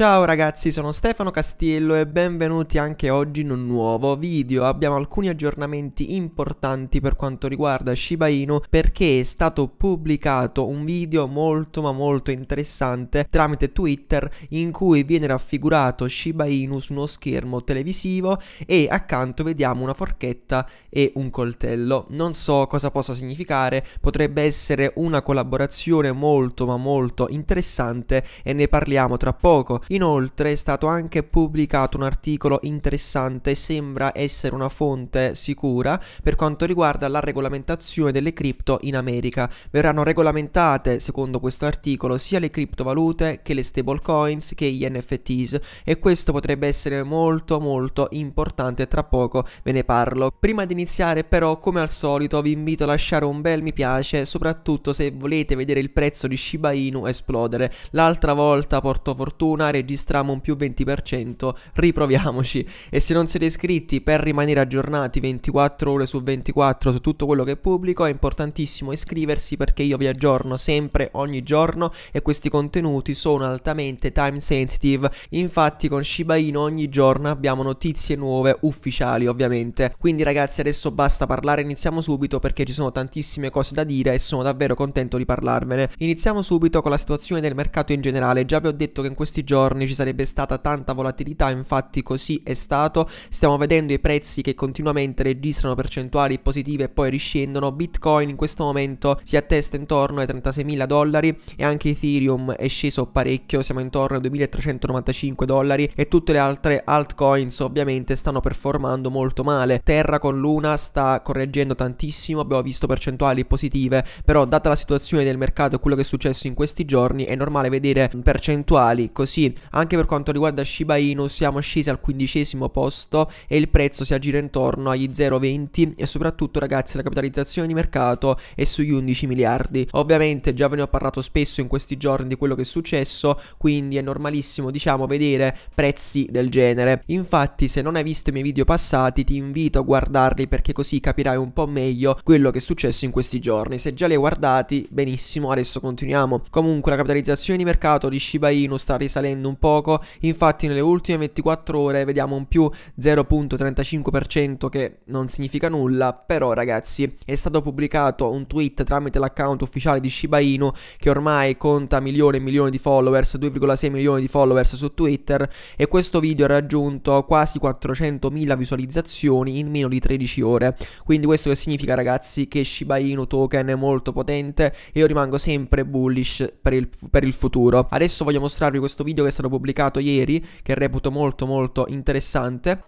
Ciao ragazzi, sono Stefano Castiello e benvenuti anche oggi in un nuovo video. Abbiamo alcuni aggiornamenti importanti per quanto riguarda Shiba Inu perché è stato pubblicato un video molto ma molto interessante tramite Twitter in cui viene raffigurato Shiba Inu su uno schermo televisivo e accanto vediamo una forchetta e un coltello. Non so cosa possa significare, potrebbe essere una collaborazione molto ma molto interessante e ne parliamo tra poco. Inoltre è stato anche pubblicato un articolo interessante, sembra essere una fonte sicura per quanto riguarda la regolamentazione delle cripto in America. Verranno regolamentate, secondo questo articolo, sia le criptovalute che le stablecoins che gli NFTs e questo potrebbe essere molto molto importante, tra poco ve ne parlo. Prima di iniziare però, come al solito, vi invito a lasciare un bel mi piace, soprattutto se volete vedere il prezzo di Shiba Inu esplodere. L'altra volta portò fortuna registriamo un più 20%, riproviamoci. E se non siete iscritti per rimanere aggiornati 24 ore su 24 su tutto quello che pubblico, è importantissimo iscriversi perché io vi aggiorno sempre, ogni giorno, e questi contenuti sono altamente time sensitive. Infatti con Shiba Inu ogni giorno abbiamo notizie nuove, ufficiali ovviamente. Quindi ragazzi adesso basta parlare, iniziamo subito perché ci sono tantissime cose da dire e sono davvero contento di parlarvene. Iniziamo subito con la situazione del mercato in generale, già vi ho detto che in questi giorni giorni ci sarebbe stata tanta volatilità, infatti così è stato, stiamo vedendo i prezzi che continuamente registrano percentuali positive e poi riscendono, Bitcoin in questo momento si attesta intorno ai 36.000 dollari e anche Ethereum è sceso parecchio, siamo intorno ai 2.395 dollari e tutte le altre altcoins ovviamente stanno performando molto male, Terra con Luna sta correggendo tantissimo, abbiamo visto percentuali positive, però data la situazione del mercato e quello che è successo in questi giorni è normale vedere percentuali così anche per quanto riguarda Shiba Inu siamo scesi al quindicesimo posto e il prezzo si aggira intorno agli 0,20 e soprattutto ragazzi la capitalizzazione di mercato è sugli 11 miliardi. Ovviamente già ve ne ho parlato spesso in questi giorni di quello che è successo, quindi è normalissimo diciamo vedere prezzi del genere. Infatti se non hai visto i miei video passati ti invito a guardarli perché così capirai un po' meglio quello che è successo in questi giorni. Se già li hai guardati benissimo adesso continuiamo. Comunque la capitalizzazione di mercato di Shiba Inu sta risalendo salendo un poco, infatti nelle ultime 24 ore vediamo un più 0.35% che non significa nulla, però ragazzi è stato pubblicato un tweet tramite l'account ufficiale di Shiba Inu che ormai conta milioni e milioni di followers, 2,6 milioni di followers su Twitter e questo video ha raggiunto quasi 400.000 visualizzazioni in meno di 13 ore, quindi questo che significa ragazzi che Shiba Inu token è molto potente e io rimango sempre bullish per il, per il futuro. Adesso voglio mostrarvi questo video che è stato pubblicato ieri, che reputo molto molto interessante.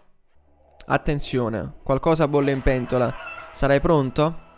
Attenzione, qualcosa bolle in pentola. Sarai pronto?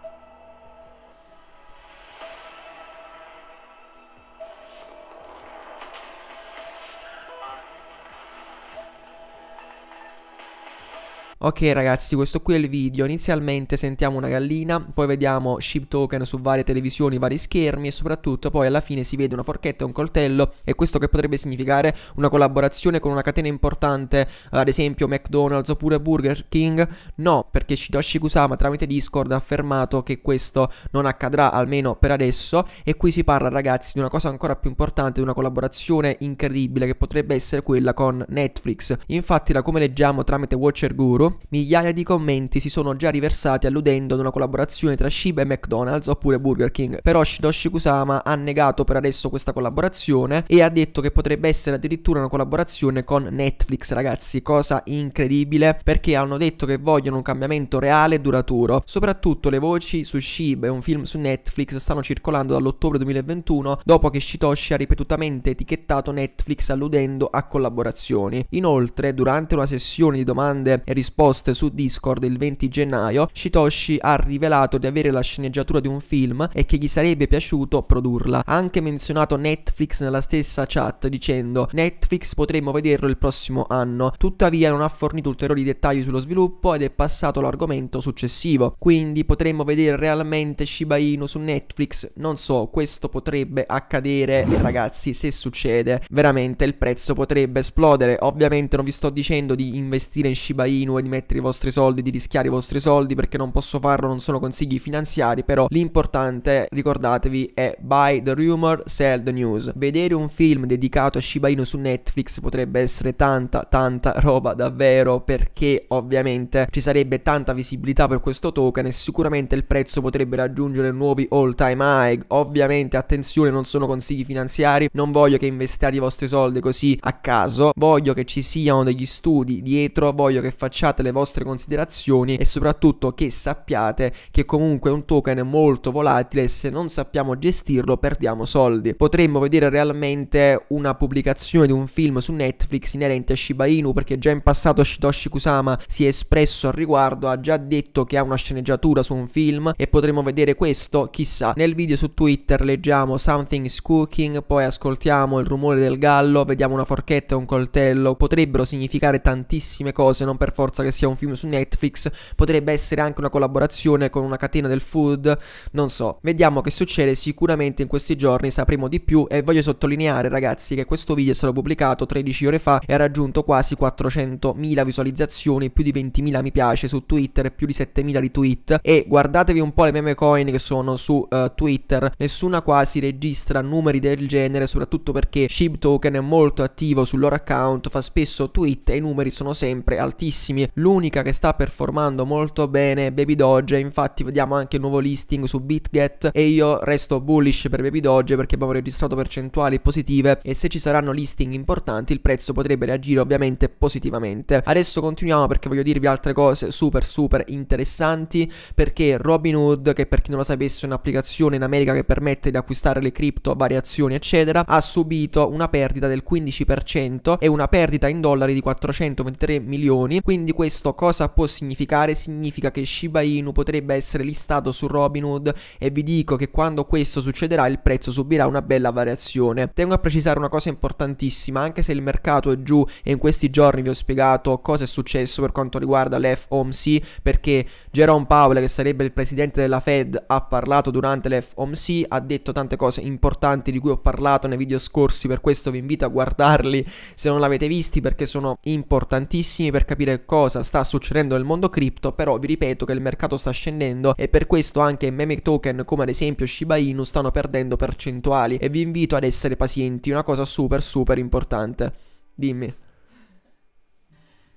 Ok ragazzi, questo qui è il video. Inizialmente sentiamo una gallina, poi vediamo ship token su varie televisioni, vari schermi e soprattutto poi alla fine si vede una forchetta e un coltello e questo che potrebbe significare una collaborazione con una catena importante, ad esempio McDonald's oppure Burger King? No, perché Shidoshi Kusama tramite Discord ha affermato che questo non accadrà almeno per adesso e qui si parla ragazzi di una cosa ancora più importante, di una collaborazione incredibile che potrebbe essere quella con Netflix. Infatti da come leggiamo tramite Watcher Guru migliaia di commenti si sono già riversati alludendo ad una collaborazione tra Shiba e McDonald's oppure Burger King, però Shidoshi Kusama ha negato per adesso questa collaborazione e ha detto che potrebbe essere addirittura una collaborazione con Netflix, ragazzi, cosa incredibile perché hanno detto che vogliono un cambiamento reale e duraturo. Soprattutto le voci su Shiba e un film su Netflix stanno circolando dall'ottobre 2021 dopo che Shitoshi ha ripetutamente etichettato Netflix alludendo a collaborazioni. Inoltre, durante una sessione di domande e risposte post su Discord il 20 gennaio, Shitoshi ha rivelato di avere la sceneggiatura di un film e che gli sarebbe piaciuto produrla. Ha anche menzionato Netflix nella stessa chat dicendo Netflix potremmo vederlo il prossimo anno, tuttavia non ha fornito ulteriori dettagli sullo sviluppo ed è passato all'argomento successivo. Quindi potremmo vedere realmente Shiba Inu su Netflix, non so, questo potrebbe accadere e ragazzi se succede, veramente il prezzo potrebbe esplodere. Ovviamente non vi sto dicendo di investire in Shiba Inu e di mettere i vostri soldi, di rischiare i vostri soldi perché non posso farlo, non sono consigli finanziari, però l'importante, ricordatevi, è buy the rumor, sell the news. Vedere un film dedicato a Shiba Inu su Netflix potrebbe essere tanta, tanta roba davvero perché ovviamente ci sarebbe tanta visibilità per questo token e sicuramente il prezzo potrebbe raggiungere nuovi all time high. Ovviamente attenzione, non sono consigli finanziari, non voglio che investiate i vostri soldi così a caso, voglio che ci siano degli studi dietro, voglio che facciate le vostre considerazioni e soprattutto che sappiate che comunque è un token molto volatile e se non sappiamo gestirlo perdiamo soldi. Potremmo vedere realmente una pubblicazione di un film su Netflix inerente a Shiba Inu perché già in passato Shitoshi Kusama si è espresso al riguardo, ha già detto che ha una sceneggiatura su un film e potremmo vedere questo, chissà. Nel video su Twitter leggiamo Something is cooking, poi ascoltiamo il rumore del gallo, vediamo una forchetta e un coltello, potrebbero significare tantissime cose, non per forza che sia un film su Netflix, potrebbe essere anche una collaborazione con una catena del food, non so. Vediamo che succede, sicuramente in questi giorni sapremo di più e voglio sottolineare ragazzi che questo video è stato pubblicato 13 ore fa e ha raggiunto quasi 400.000 visualizzazioni, più di 20.000 mi piace su Twitter, più di 7.000 retweet e guardatevi un po' le meme coin che sono su uh, Twitter, nessuna quasi registra numeri del genere, soprattutto perché Shib Token è molto attivo sul loro account, fa spesso tweet e i numeri sono sempre altissimi, l'unica che sta performando molto bene è Baby Doge, infatti vediamo anche il nuovo listing su BitGet e io resto bullish per Baby Doge perché abbiamo registrato percentuali positive e se ci saranno listing importanti il prezzo potrebbe reagire ovviamente positivamente. Adesso continuiamo perché voglio dirvi altre cose super super interessanti perché Robinhood che per chi non lo sapesse è un'applicazione in America che permette di acquistare le cripto, variazioni eccetera ha subito una perdita del 15% e una perdita in dollari di 423 milioni quindi questo cosa può significare? Significa che Shiba Inu potrebbe essere listato su Robinhood e vi dico che quando questo succederà il prezzo subirà una bella variazione. Tengo a precisare una cosa importantissima, anche se il mercato è giù e in questi giorni vi ho spiegato cosa è successo per quanto riguarda l'FOMC perché Jerome Powell che sarebbe il presidente della Fed ha parlato durante l'FOMC, ha detto tante cose importanti di cui ho parlato nei video scorsi, per questo vi invito a guardarli se non l'avete visti perché sono importantissimi per capire cosa cosa sta succedendo nel mondo cripto, però vi ripeto che il mercato sta scendendo e per questo anche meme token come ad esempio Shiba Inu stanno perdendo percentuali e vi invito ad essere pazienti, una cosa super super importante. Dimmi.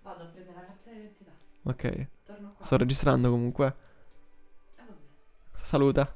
Vado a prendere la carta d'identità. Ok. Sto registrando comunque. Eh, Saluta.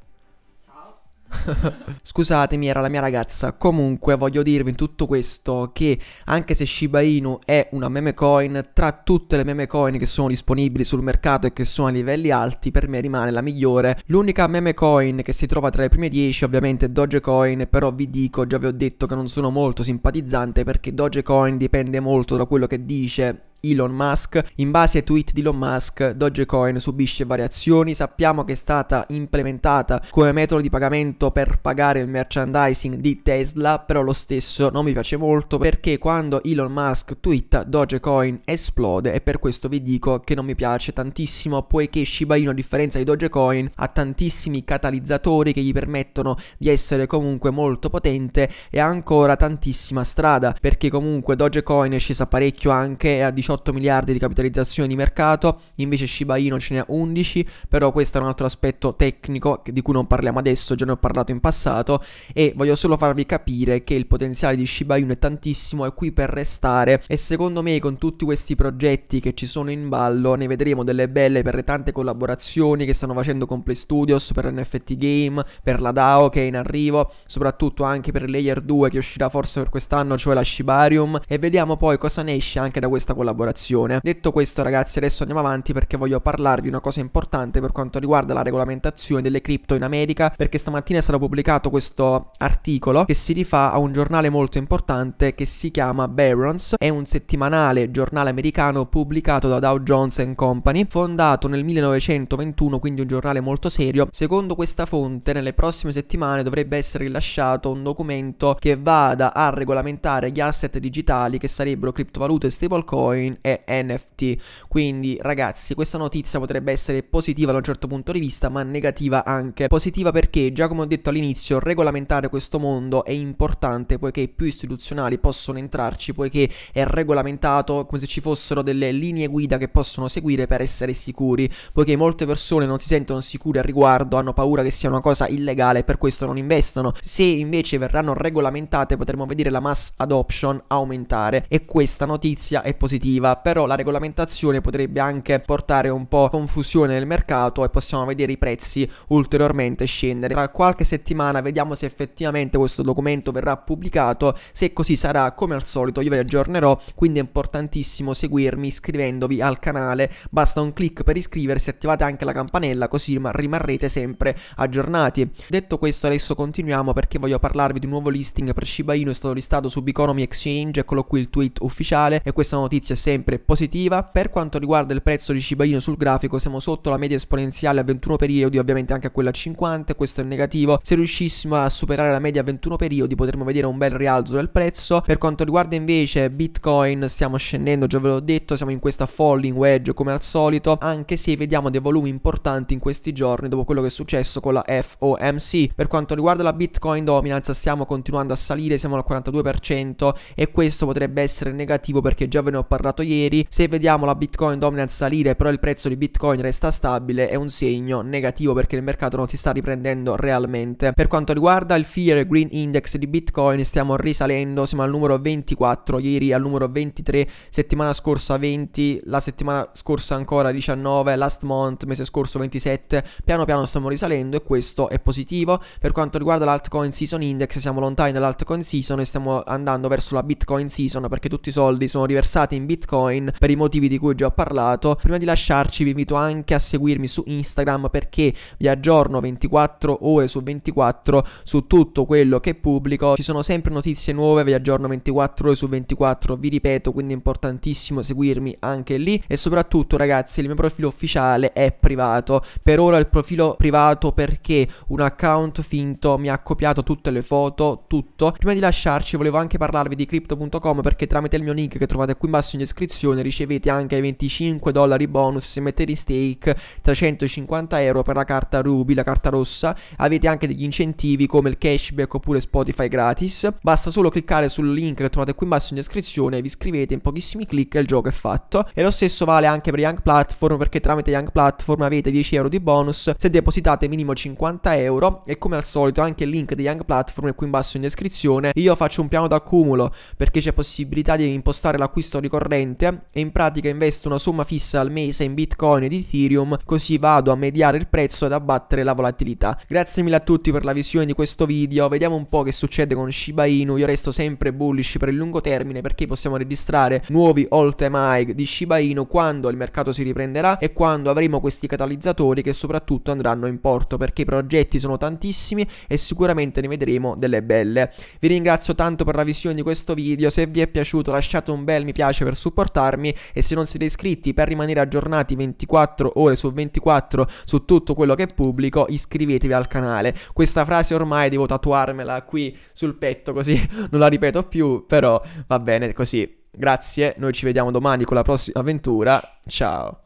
Scusatemi, era la mia ragazza. Comunque voglio dirvi in tutto questo che anche se Shiba Inu è una meme coin, tra tutte le meme coin che sono disponibili sul mercato e che sono a livelli alti, per me rimane la migliore. L'unica meme coin che si trova tra le prime 10 ovviamente è Dogecoin, però vi dico, già vi ho detto che non sono molto simpatizzante perché Dogecoin dipende molto da quello che dice Elon Musk. In base ai tweet di Elon Musk, Dogecoin subisce variazioni. Sappiamo che è stata implementata come metodo di pagamento per pagare il merchandising di Tesla, però lo stesso non mi piace molto perché quando Elon Musk twitta Dogecoin esplode e per questo vi dico che non mi piace tantissimo poiché Shiba Inu a differenza di Dogecoin ha tantissimi catalizzatori che gli permettono di essere comunque molto potente e ha ancora tantissima strada perché comunque Dogecoin è scesa parecchio anche a 18 18 miliardi di capitalizzazione di mercato, invece Shiba Inu ce ne ha 11, però questo è un altro aspetto tecnico di cui non parliamo adesso, già ne ho parlato in passato e voglio solo farvi capire che il potenziale di Shiba Inu è tantissimo, è qui per restare e secondo me con tutti questi progetti che ci sono in ballo ne vedremo delle belle per le tante collaborazioni che stanno facendo con Play Studios, per NFT Game, per la DAO che è in arrivo, soprattutto anche per Layer 2 che uscirà forse per quest'anno, cioè la Shibarium e vediamo poi cosa ne esce anche da questa collaborazione collaborazione. Detto questo ragazzi adesso andiamo avanti perché voglio parlarvi di una cosa importante per quanto riguarda la regolamentazione delle cripto in America perché stamattina è stato pubblicato questo articolo che si rifà a un giornale molto importante che si chiama Barons, è un settimanale giornale americano pubblicato da Dow Jones Company, fondato nel 1921, quindi un giornale molto serio. Secondo questa fonte nelle prossime settimane dovrebbe essere rilasciato un documento che vada a regolamentare gli asset digitali che sarebbero criptovalute e stablecoin blockchain e NFT. Quindi ragazzi questa notizia potrebbe essere positiva da un certo punto di vista ma negativa anche. Positiva perché già come ho detto all'inizio regolamentare questo mondo è importante poiché più istituzionali possono entrarci poiché è regolamentato come se ci fossero delle linee guida che possono seguire per essere sicuri poiché molte persone non si sentono sicure al riguardo, hanno paura che sia una cosa illegale e per questo non investono. Se invece verranno regolamentate potremo vedere la mass adoption aumentare e questa notizia è positiva positiva, però la regolamentazione potrebbe anche portare un po' confusione nel mercato e possiamo vedere i prezzi ulteriormente scendere. Tra qualche settimana vediamo se effettivamente questo documento verrà pubblicato, se così sarà come al solito io vi aggiornerò, quindi è importantissimo seguirmi iscrivendovi al canale, basta un clic per iscriversi, attivate anche la campanella così rimarrete sempre aggiornati. Detto questo adesso continuiamo perché voglio parlarvi di un nuovo listing per Shiba Inu, è stato listato su Biconomy Exchange, eccolo qui il tweet ufficiale e questa notizia è sempre sempre positiva. Per quanto riguarda il prezzo di Shiba Inu sul grafico siamo sotto la media esponenziale a 21 periodi, ovviamente anche a quella a 50, questo è negativo. Se riuscissimo a superare la media a 21 periodi potremmo vedere un bel rialzo del prezzo. Per quanto riguarda invece Bitcoin stiamo scendendo, già ve l'ho detto, siamo in questa falling wedge come al solito, anche se vediamo dei volumi importanti in questi giorni dopo quello che è successo con la FOMC. Per quanto riguarda la Bitcoin dominance stiamo continuando a salire, siamo al 42% e questo potrebbe essere negativo perché già ve ne ho parlato fatto ieri, se vediamo la Bitcoin dominance salire però il prezzo di Bitcoin resta stabile è un segno negativo perché il mercato non si sta riprendendo realmente. Per quanto riguarda il Fear Green Index di Bitcoin stiamo risalendo, siamo al numero 24, ieri al numero 23, settimana scorsa 20, la settimana scorsa ancora 19, last month, mese scorso 27, piano piano stiamo risalendo e questo è positivo. Per quanto riguarda l'altcoin season index siamo lontani dall'altcoin season e stiamo andando verso la Bitcoin season perché tutti i soldi sono riversati in Bitcoin Bitcoin per i motivi di cui ho già parlato. Prima di lasciarci vi invito anche a seguirmi su Instagram perché vi aggiorno 24 ore su 24 su tutto quello che pubblico. Ci sono sempre notizie nuove, vi aggiorno 24 ore su 24, vi ripeto, quindi è importantissimo seguirmi anche lì e soprattutto ragazzi il mio profilo ufficiale è privato. Per ora il profilo privato perché un account finto mi ha copiato tutte le foto, tutto. Prima di lasciarci volevo anche parlarvi di crypto.com perché tramite il mio link che trovate qui in basso in descrizione iscrizione ricevete anche 25 dollari bonus se mettete stake, 350 euro per la carta Ruby, la carta rossa, avete anche degli incentivi come il cashback oppure Spotify gratis, basta solo cliccare sul link che trovate qui in basso in descrizione, vi iscrivete in pochissimi clic e il gioco è fatto e lo stesso vale anche per Young Platform perché tramite Young Platform avete 10 euro di bonus se depositate minimo 50 euro e come al solito anche il link di Young Platform è qui in basso in descrizione, io faccio un piano d'accumulo perché c'è possibilità di impostare l'acquisto ricorrente corrente e in pratica investo una somma fissa al mese in Bitcoin ed Ethereum così vado a mediare il prezzo ed abbattere la volatilità. Grazie mille a tutti per la visione di questo video, vediamo un po' che succede con Shiba Inu, io resto sempre bullish per il lungo termine perché possiamo registrare nuovi all time high di Shiba Inu quando il mercato si riprenderà e quando avremo questi catalizzatori che soprattutto andranno in porto perché i progetti sono tantissimi e sicuramente ne vedremo delle belle. Vi ringrazio tanto per la visione di questo video, se vi è piaciuto lasciate un bel mi piace per supporto supportarmi e se non siete iscritti per rimanere aggiornati 24 ore su 24 su tutto quello che pubblico iscrivetevi al canale. Questa frase ormai devo tatuarmela qui sul petto così non la ripeto più però va bene così. Grazie, noi ci vediamo domani con la prossima avventura. Ciao.